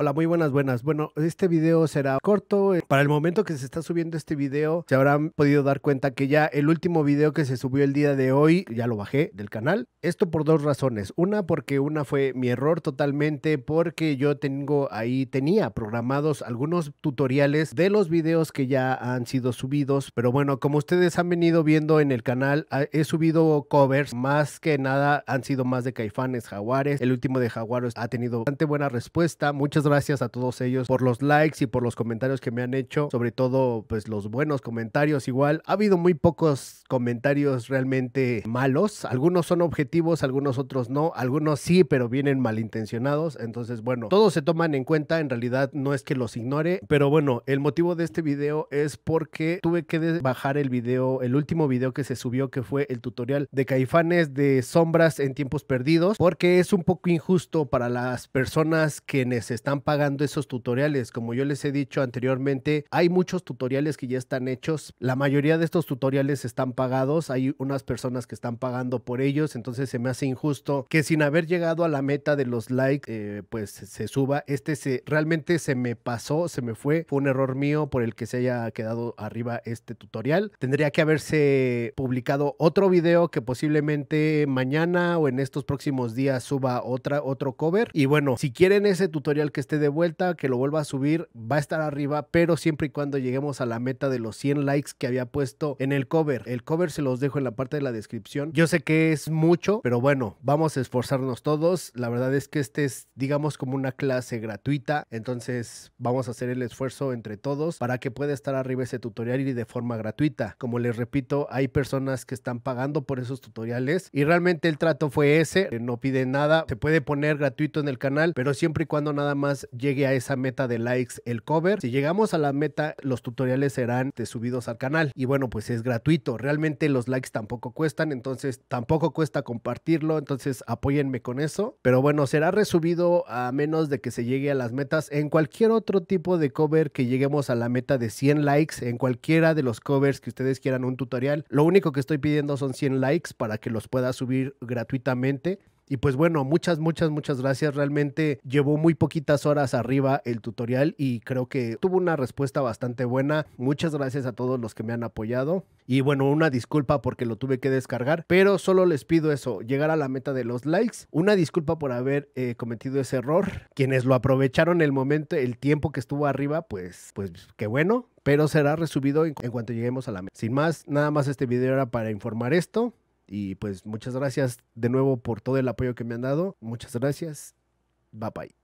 Hola, muy buenas, buenas. Bueno, este video será corto. Eh, para el momento que se está subiendo este video, se habrán podido dar cuenta que ya el último video que se subió el día de hoy, ya lo bajé del canal. Esto por dos razones. Una, porque una fue mi error totalmente, porque yo tengo ahí, tenía programados algunos tutoriales de los videos que ya han sido subidos. Pero bueno, como ustedes han venido viendo en el canal, ah, he subido covers. Más que nada han sido más de Caifanes, Jaguares. El último de Jaguares ha tenido bastante buena respuesta. Muchas gracias a todos ellos por los likes y por los comentarios que me han hecho, sobre todo pues los buenos comentarios igual. Ha habido muy pocos comentarios realmente malos, algunos son objetivos, algunos otros no, algunos sí, pero vienen malintencionados, entonces bueno, todos se toman en cuenta, en realidad no es que los ignore, pero bueno, el motivo de este video es porque tuve que bajar el video, el último video que se subió que fue el tutorial de caifanes de sombras en tiempos perdidos, porque es un poco injusto para las personas quienes están pagando esos tutoriales. Como yo les he dicho anteriormente, hay muchos tutoriales que ya están hechos. La mayoría de estos tutoriales están pagados. Hay unas personas que están pagando por ellos. Entonces se me hace injusto que sin haber llegado a la meta de los likes, eh, pues se suba. Este se, realmente se me pasó, se me fue. Fue un error mío por el que se haya quedado arriba este tutorial. Tendría que haberse publicado otro video que posiblemente mañana o en estos próximos días suba otra, otro cover. Y bueno, si quieren ese tutorial que de vuelta, que lo vuelva a subir, va a estar arriba, pero siempre y cuando lleguemos a la meta de los 100 likes que había puesto en el cover. El cover se los dejo en la parte de la descripción. Yo sé que es mucho, pero bueno, vamos a esforzarnos todos. La verdad es que este es, digamos, como una clase gratuita, entonces vamos a hacer el esfuerzo entre todos para que pueda estar arriba ese tutorial y de forma gratuita. Como les repito, hay personas que están pagando por esos tutoriales y realmente el trato fue ese, no pide nada, se puede poner gratuito en el canal, pero siempre y cuando nada más llegue a esa meta de likes el cover. Si llegamos a la meta, los tutoriales serán subidos al canal. Y bueno, pues es gratuito. Realmente los likes tampoco cuestan, entonces tampoco cuesta compartirlo. Entonces apóyenme con eso. Pero bueno, será resubido a menos de que se llegue a las metas en cualquier otro tipo de cover que lleguemos a la meta de 100 likes, en cualquiera de los covers que ustedes quieran un tutorial. Lo único que estoy pidiendo son 100 likes para que los pueda subir gratuitamente. Y pues bueno, muchas, muchas, muchas gracias. Realmente llevó muy poquitas horas arriba el tutorial y creo que tuvo una respuesta bastante buena. Muchas gracias a todos los que me han apoyado. Y bueno, una disculpa porque lo tuve que descargar, pero solo les pido eso, llegar a la meta de los likes. Una disculpa por haber eh, cometido ese error. Quienes lo aprovecharon el momento, el tiempo que estuvo arriba, pues, pues qué bueno. Pero será resubido en, en cuanto lleguemos a la meta. Sin más, nada más este video era para informar esto. Y pues muchas gracias de nuevo por todo el apoyo que me han dado. Muchas gracias. Bye bye.